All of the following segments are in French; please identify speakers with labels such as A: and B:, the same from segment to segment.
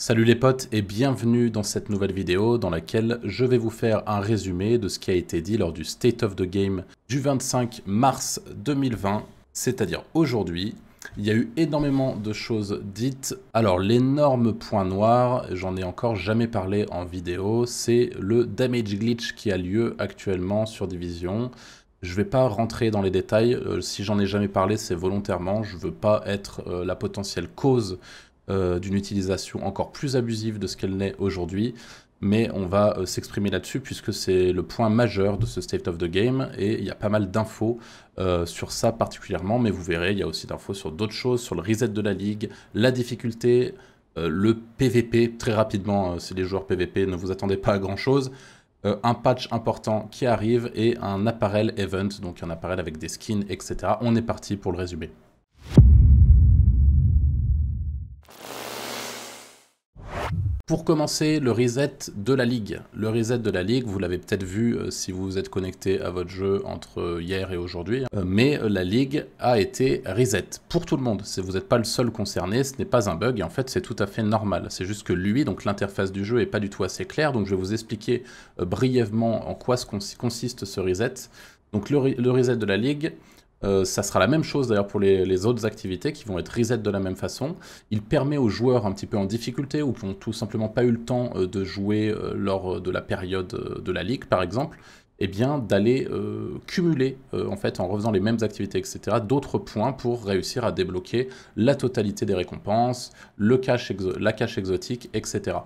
A: Salut les potes et bienvenue dans cette nouvelle vidéo dans laquelle je vais vous faire un résumé de ce qui a été dit lors du State of the Game du 25 mars 2020, c'est-à-dire aujourd'hui. Il y a eu énormément de choses dites. Alors l'énorme point noir, j'en ai encore jamais parlé en vidéo, c'est le damage glitch qui a lieu actuellement sur Division. Je ne vais pas rentrer dans les détails, euh, si j'en ai jamais parlé c'est volontairement, je veux pas être euh, la potentielle cause euh, d'une utilisation encore plus abusive de ce qu'elle n'est aujourd'hui. Mais on va euh, s'exprimer là-dessus puisque c'est le point majeur de ce State of the Game et il y a pas mal d'infos euh, sur ça particulièrement. Mais vous verrez, il y a aussi d'infos sur d'autres choses, sur le reset de la ligue, la difficulté, le PVP. Très rapidement, si les joueurs PVP ne vous attendez pas à grand-chose. un patch important qui arrive et un appareil event, donc un appareil avec des skins, etc. On est parti pour le résumé. Pour commencer, le reset de la ligue. Le reset de la ligue, vous l'avez peut-être vu euh, si vous vous êtes connecté à votre jeu entre euh, hier et aujourd'hui, hein. euh, mais la ligue a été reset pour tout le monde. Vous n'êtes pas le seul concerné, ce n'est pas un bug et en fait c'est tout à fait normal. C'est juste que lui, donc l'interface du jeu, est pas du tout assez claire, donc je vais vous expliquer brièvement en quoi consiste ce reset. Donc le reset de la ligue, euh, ça sera la même chose d'ailleurs pour les, autres activités qui vont être reset de la même façon. Il permet aux joueurs un petit peu en difficulté ou qui n'ont tout simplement pas eu le temps euh, de jouer euh, lors de la période de la ligue par exemple, eh bien d'aller cumuler en fait en refaisant les mêmes activités etc. d'autres points pour réussir à débloquer la totalité des récompenses, le cash la cache exotique etc.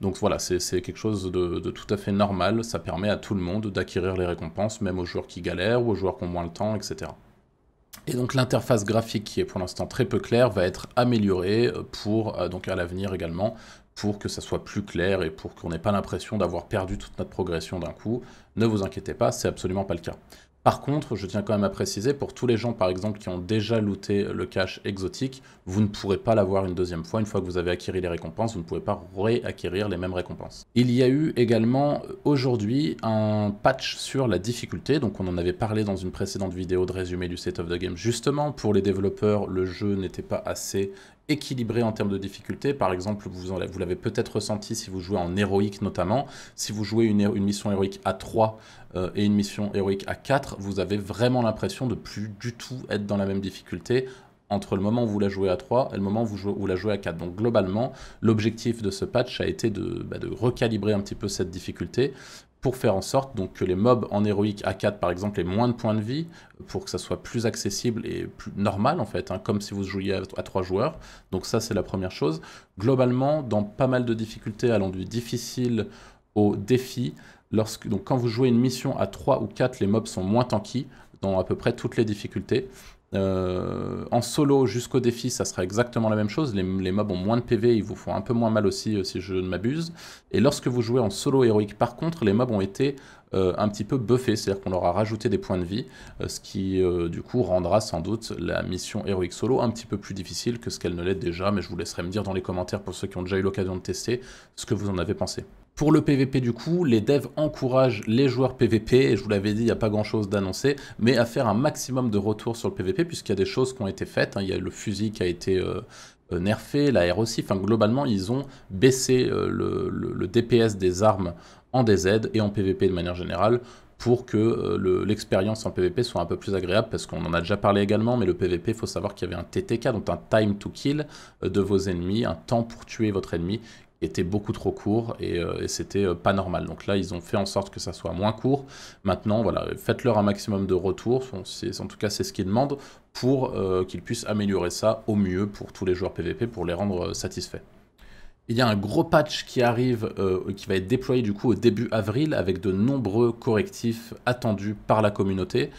A: Donc voilà, c'est quelque chose de, de, tout à fait normal, ça permet à tout le monde d'acquérir les récompenses, même aux joueurs qui galèrent ou aux joueurs qui ont moins le temps, etc. Et donc l'interface graphique qui est pour l'instant très peu claire va être améliorée euh, pour euh, donc à l'avenir également pour que ça soit plus clair et pour qu'on n'ait pas l'impression d'avoir perdu toute notre progression d'un coup. Ne vous inquiétez pas, c'est absolument pas le cas. Par contre, je tiens quand même à préciser, pour tous les gens par exemple qui ont déjà looté le cache exotique, vous ne pourrez pas l'avoir une deuxième fois. Une fois que vous avez acquis les récompenses, vous ne pouvez pas réacquérir les mêmes récompenses. Il y a eu également euh, aujourd'hui un patch sur la difficulté, donc on en avait parlé dans une précédente vidéo de résumé du set of the Game. Justement, pour les développeurs, le jeu n'était pas assez équilibré en termes de difficulté. Par exemple, vous, l'avez peut-être ressenti si vous jouez en héroïque notamment. Si vous jouez une, mission héroïque à 3 euh, et une mission héroïque à 4, vous avez vraiment l'impression de plus du tout être dans la même difficulté entre le moment où vous la jouez à 3 et le moment où vous, la jouez à 4. Donc globalement, l'objectif de ce patch a été de bah, recalibrer un petit peu cette difficulté pour faire en sorte donc, que les mobs en héroïque A4 par exemple aient moins de points de vie, pour que ça soit plus accessible et plus normal en fait, hein, comme si vous jouiez à, 3 trois joueurs. Donc ça c'est la première chose. Globalement, dans pas mal de difficultés allant du difficile au défi, donc, quand vous jouez une mission à 3 ou 4, les mobs sont moins tanky dans à peu près toutes les difficultés. Euh, en solo jusqu'au défi, ça sera exactement la même chose. Les, mobs ont moins de PV, ils vous font un peu moins mal aussi, euh, si je ne m'abuse. Et lorsque vous jouez en solo héroïque, par contre, les mobs ont été euh, un petit peu buffés, c'est-à-dire qu'on leur a rajouté des points de vie, ce qui du coup rendra sans doute la mission héroïque solo un petit peu plus difficile que ce qu'elle ne l'est déjà, mais je vous laisserai me dire dans les commentaires pour ceux qui ont déjà eu l'occasion de tester ce que vous en avez pensé. Pour le PVP du coup, les devs encouragent les joueurs PVP, et je vous l'avais dit, il n'y a pas grand chose d'annoncé, mais à faire un maximum de retours sur le PVP, puisqu'il y a des choses qui ont été faites, hein. il y a le fusil qui a été euh, euh, nerfé, R aussi, enfin globalement ils ont baissé euh, le, DPS des armes en DZ et en PVP de manière générale, pour que l'expérience en PVP soit un peu plus agréable, parce qu'on en a déjà parlé également, mais le PVP, il faut savoir qu'il y avait un TTK, donc un time to kill de vos ennemis, un temps pour tuer votre ennemi, était beaucoup trop court et, euh, c'était euh, pas normal. Donc là, ils ont fait en sorte que ça soit moins court. Maintenant, voilà, faites-leur un maximum de retours. En tout cas, c'est ce qu'ils demandent pour euh, qu'ils puissent améliorer ça au mieux pour tous les joueurs PVP pour les rendre satisfaits. Il y a un gros patch qui arrive, qui va être déployé du coup au début avril avec de nombreux correctifs attendus par la communauté.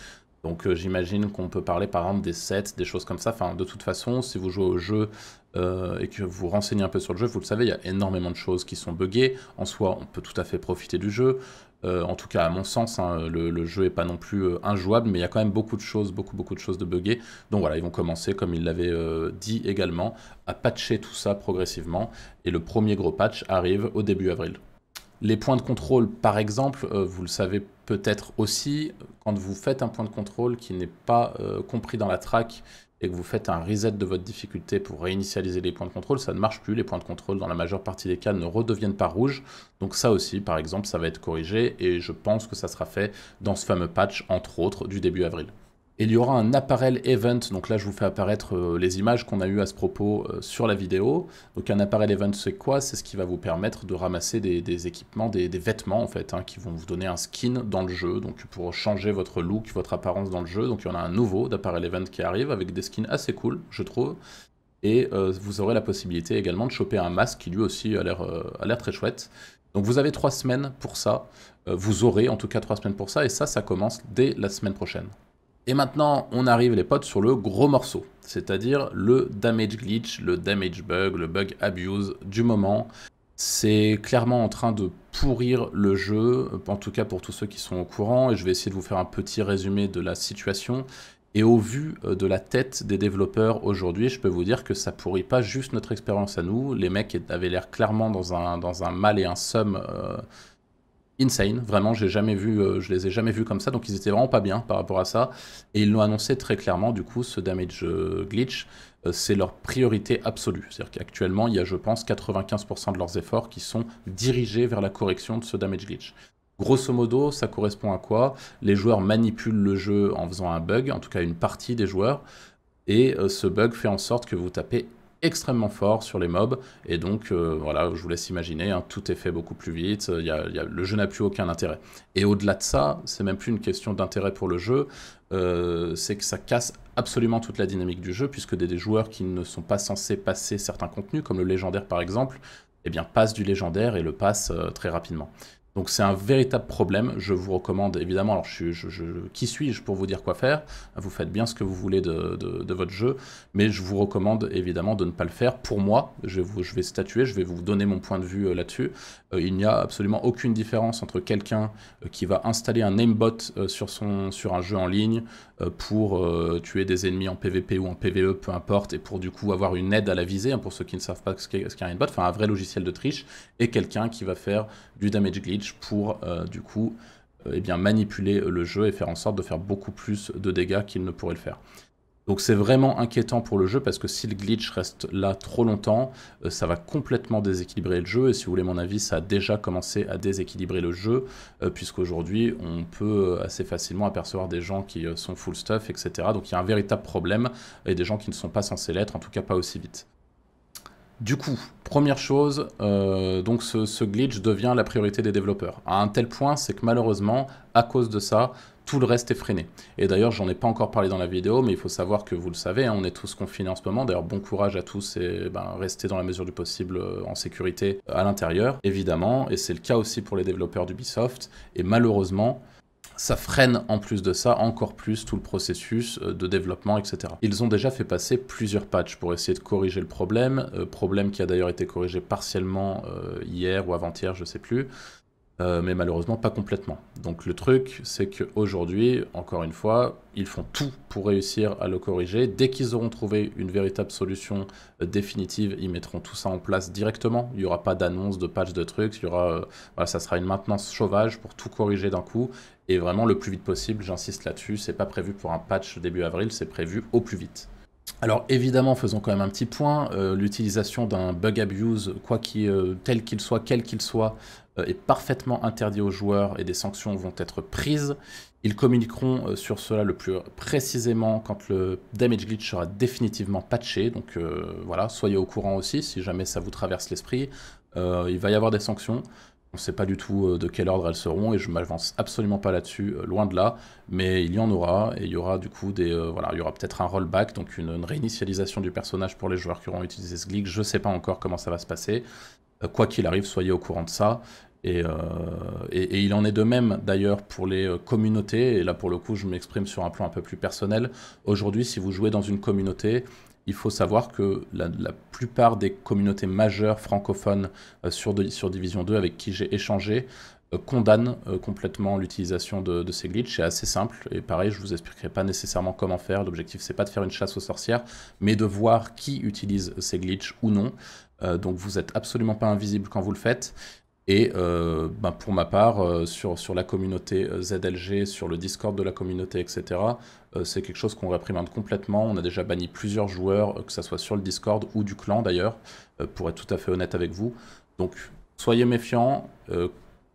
A: Donc euh, j'imagine qu'on peut parler par exemple des sets, des choses comme ça. Enfin, de toute façon, si vous jouez au jeu euh, et que vous renseignez un peu sur le jeu, vous le savez, il y a énormément de choses qui sont buggées. En soi, on peut tout à fait profiter du jeu. Euh, en tout cas, à mon sens, hein, le, jeu est pas non plus injouable, mais il y a quand même beaucoup de choses, beaucoup, beaucoup de choses de buggées. Donc voilà, ils vont commencer, comme ils l'avaient dit également, à patcher tout ça progressivement. Et le premier gros patch arrive au début avril. Les points de contrôle, par exemple, euh, vous le savez peut-être aussi, quand vous faites un point de contrôle qui n'est pas euh, compris dans la track et que vous faites un reset de votre difficulté pour réinitialiser les points de contrôle, ça ne marche plus. Les points de contrôle, dans la majeure partie des cas, ne redeviennent pas rouges. Donc ça aussi, par exemple, ça va être corrigé et je pense que ça sera fait dans ce fameux patch, entre autres, du début avril il y aura un appareil event, donc là je vous fais apparaître euh, les images qu'on a eues à ce propos euh, sur la vidéo. Donc un appareil event c'est quoi C'est ce qui va vous permettre de ramasser des, équipements, des, vêtements en fait, hein, qui vont vous donner un skin dans le jeu, donc pour changer votre look, votre apparence dans le jeu. Donc il y en a un nouveau d'appareil event qui arrive avec des skins assez cool je trouve. Et euh, vous aurez la possibilité également de choper un masque qui lui aussi a l'air très chouette. Donc vous avez trois semaines pour ça. vous aurez en tout cas trois semaines pour ça et ça, ça commence dès la semaine prochaine. Et maintenant, on arrive les potes sur le gros morceau, c'est-à-dire le damage glitch, le damage bug, le bug abuse du moment. C'est clairement en train de pourrir le jeu, en tout cas pour tous ceux qui sont au courant, et je vais essayer de vous faire un petit résumé de la situation. Et au vu euh, de la tête des développeurs aujourd'hui, je peux vous dire que ça pourrit pas juste notre expérience à nous. Les mecs avaient l'air clairement dans un, dans un mal et un somme euh, insane. Vraiment, j'ai jamais vu, euh, je les ai jamais vus comme ça, donc ils étaient vraiment pas bien par rapport à ça. Et ils l'ont annoncé très clairement, du coup, ce damage euh, glitch, euh, c'est leur priorité absolue. C'est-à-dire qu'actuellement, il y a, je pense, 95% de leurs efforts qui sont dirigés vers la correction de ce damage glitch. Grosso modo, ça correspond à quoi Les joueurs manipulent le jeu en faisant un bug, en tout cas une partie des joueurs, et ce bug fait en sorte que vous tapez extrêmement fort sur les mobs. Et donc, euh, voilà, je vous laisse imaginer, hein, tout est fait beaucoup plus vite, le jeu n'a plus aucun intérêt. Et au-delà de ça, c'est même plus une question d'intérêt pour le jeu, euh, c'est que ça casse absolument toute la dynamique du jeu, puisque des, joueurs qui ne sont pas censés passer certains contenus, comme le légendaire par exemple, eh bien, passent du légendaire et le passent euh, très rapidement. Donc c'est un véritable problème. Je vous recommande évidemment, alors qui suis-je pour vous dire quoi faire Vous faites bien ce que vous voulez de, votre jeu, mais je vous recommande évidemment de ne pas le faire. Pour moi, je, vais statuer, je vais vous donner mon point de vue euh, là-dessus. Euh, il n'y a absolument aucune différence entre quelqu'un euh, qui va installer un aimbot sur, un jeu en ligne pour tuer des ennemis en PvP ou en PvE, peu importe, et pour du coup avoir une aide à la visée, hein, pour ceux qui ne savent pas ce qu'est un aimbot, enfin un vrai logiciel de triche, et quelqu'un qui va faire du damage glitch pour euh, du coup et euh, eh bien, manipuler le jeu et faire en sorte de faire beaucoup plus de dégâts qu'il ne pourrait le faire. Donc c'est vraiment inquiétant pour le jeu parce que si le glitch reste là trop longtemps, euh, ça va complètement déséquilibrer le jeu et si vous voulez mon avis, ça a déjà commencé à déséquilibrer le jeu puisqu'aujourd'hui on peut assez facilement apercevoir des gens qui sont full stuff, etc. Donc il y a un véritable problème et des gens qui ne sont pas censés l'être, en tout cas pas aussi vite. Du coup, première chose, euh, donc ce, glitch devient la priorité des développeurs. À un tel point, c'est que malheureusement, à cause de ça, tout le reste est freiné. Et d'ailleurs, j'en ai pas encore parlé dans la vidéo, mais il faut savoir que vous le savez, hein, on est tous confinés en ce moment. D'ailleurs, bon courage à tous et ben, restez dans la mesure du possible euh, en sécurité à l'intérieur, évidemment. Et c'est le cas aussi pour les développeurs d'Ubisoft. Et malheureusement, ça freine en plus de ça encore plus tout le processus euh, de développement, etc. Ils ont déjà fait passer plusieurs patchs pour essayer de corriger le problème, euh, problème qui a d'ailleurs été corrigé partiellement euh, hier ou avant-hier, je sais plus, euh, mais malheureusement pas complètement. Donc le truc, c'est qu'aujourd'hui, encore une fois, ils font tout pour réussir à le corriger. Dès qu'ils auront trouvé une véritable solution euh, définitive, ils mettront tout ça en place directement. Il n'y aura pas d'annonce, de patch, de trucs. Il y aura, euh, ça sera une maintenance sauvage pour tout corriger d'un coup. Et vraiment le plus vite possible, j'insiste là-dessus. C'est pas prévu pour un patch début avril, c'est prévu au plus vite. Alors évidemment, faisons quand même un petit point, l'utilisation d'un bug abuse, quoi qu'il tel qu'il soit, quel qu'il soit, est parfaitement interdit aux joueurs et des sanctions vont être prises. Ils communiqueront euh, sur cela le plus précisément quand le damage glitch sera définitivement patché. Donc euh, voilà, soyez au courant aussi si jamais ça vous traverse l'esprit. Euh, il va y avoir des sanctions. On ne sait pas du tout de quel ordre elles seront et je ne m'avance absolument pas là-dessus, loin de là. Mais il y en aura et il y aura du coup des voilà, il y aura peut-être un rollback, donc une, une, réinitialisation du personnage pour les joueurs qui auront utilisé ce glitch. Je ne sais pas encore comment ça va se passer. quoi qu'il arrive, soyez au courant de ça euh, et, il en est de même d'ailleurs pour les euh, communautés, et là pour le coup je m'exprime sur un plan un peu plus personnel. Aujourd'hui si vous jouez dans une communauté, il faut savoir que la, plupart des communautés majeures francophones euh, sur, sur, Division 2 avec qui j'ai échangé condamnent complètement l'utilisation de, ces glitches. C'est assez simple et pareil je vous expliquerai pas nécessairement comment faire. L'objectif c'est pas de faire une chasse aux sorcières, mais de voir qui utilise ces glitches ou non. donc vous n'êtes absolument pas invisible quand vous le faites. Et euh, bah, pour ma part, euh, sur, sur la communauté euh, ZLG, sur le Discord de la communauté, etc., c'est quelque chose qu'on réprimande complètement. On a déjà banni plusieurs joueurs, que ce soit sur le Discord ou du clan d'ailleurs, pour être tout à fait honnête avec vous. Donc soyez méfiants,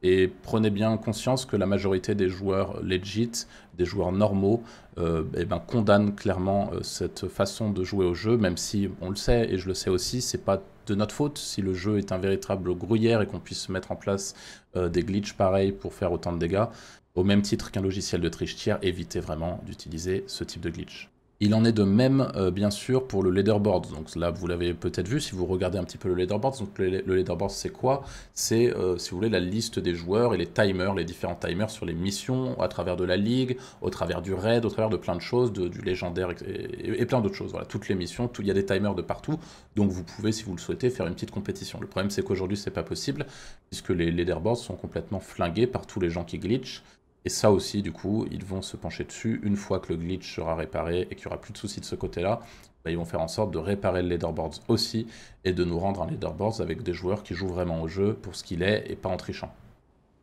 A: et prenez bien conscience que la majorité des joueurs legit, des joueurs normaux, euh, eh ben, condamnent clairement euh, cette façon de jouer au jeu, même si on le sait, et je le sais aussi, c'est pas de notre faute si le jeu est un véritable gruyère et qu'on puisse mettre en place euh, des glitches pareils pour faire autant de dégâts. Au même titre qu'un logiciel de triche tiers, évitez vraiment d'utiliser ce type de glitch. Il en est de même, euh, bien sûr, pour le leaderboard. Donc là, vous l'avez peut-être vu si vous regardez un petit peu le leaderboard. Donc le, leaderboard, c'est quoi C'est, euh, si vous voulez, la liste des joueurs et les timers, les différents timers sur les missions à travers de la ligue, au travers du raid, au travers de plein de choses, du légendaire et, plein d'autres choses. Voilà, toutes les missions, il y a des timers de partout. Donc vous pouvez, si vous le souhaitez, faire une petite compétition. Le problème, c'est qu'aujourd'hui, c'est pas possible puisque les leaderboards sont complètement flingués par tous les gens qui glitchent et ça aussi, du coup, ils vont se pencher dessus une fois que le glitch sera réparé et qu'il n'y aura plus de soucis de ce côté-là. Bah, ils vont faire en sorte de réparer le leaderboards aussi et de nous rendre un leaderboards avec des joueurs qui jouent vraiment au jeu pour ce qu'il est et pas en trichant.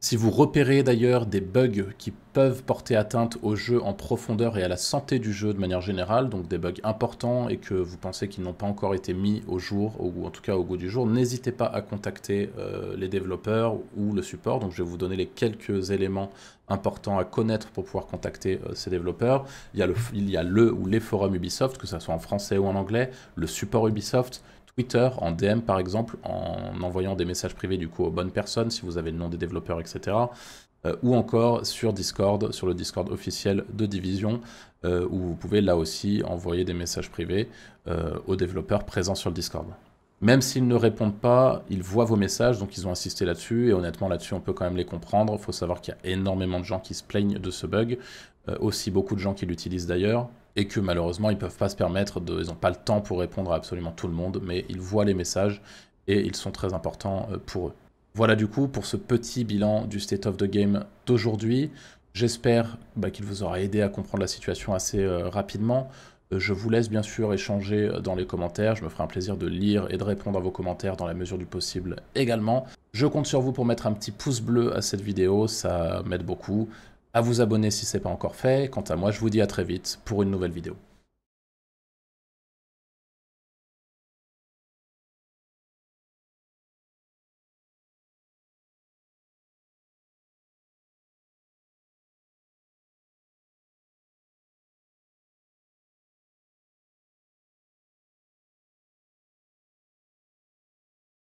A: Si vous repérez d'ailleurs des bugs qui peuvent porter atteinte au jeu en profondeur et à la santé du jeu de manière générale, donc des bugs importants et que vous pensez qu'ils n'ont pas encore été mis au jour, ou en tout cas au goût du jour, n'hésitez pas à contacter euh, les développeurs ou le support. Donc je vais vous donner les quelques éléments importants à connaître pour pouvoir contacter euh, ces développeurs. Il y, a le, il y a le ou les forums Ubisoft, que ce soit en français ou en anglais, le support Ubisoft, Twitter, en DM par exemple, en envoyant des messages privés du coup aux bonnes personnes, si vous avez le nom des développeurs, etc. Euh, ou encore sur Discord, sur le Discord officiel de Division, euh, où vous pouvez là aussi envoyer des messages privés euh, aux développeurs présents sur le Discord. Même s'ils ne répondent pas, ils voient vos messages, donc ils ont insisté là-dessus, et honnêtement là-dessus on peut quand même les comprendre. Il faut savoir qu'il y a énormément de gens qui se plaignent de ce bug, aussi beaucoup de gens qui l'utilisent d'ailleurs et que malheureusement ils peuvent pas se permettre de, ils n'ont pas le temps pour répondre à absolument tout le monde, mais ils voient les messages et ils sont très importants euh, pour eux. Voilà du coup pour ce petit bilan du State of the Game d'aujourd'hui. J'espère bah, qu'il vous aura aidé à comprendre la situation assez euh, rapidement. Euh, je vous laisse bien sûr échanger dans les commentaires. Je me ferai un plaisir de lire et de répondre à vos commentaires dans la mesure du possible également. Je compte sur vous pour mettre un petit pouce bleu à cette vidéo, ça m'aide beaucoup à vous abonner si ce n'est pas encore fait. Quant à moi, je vous dis à très vite pour une nouvelle vidéo.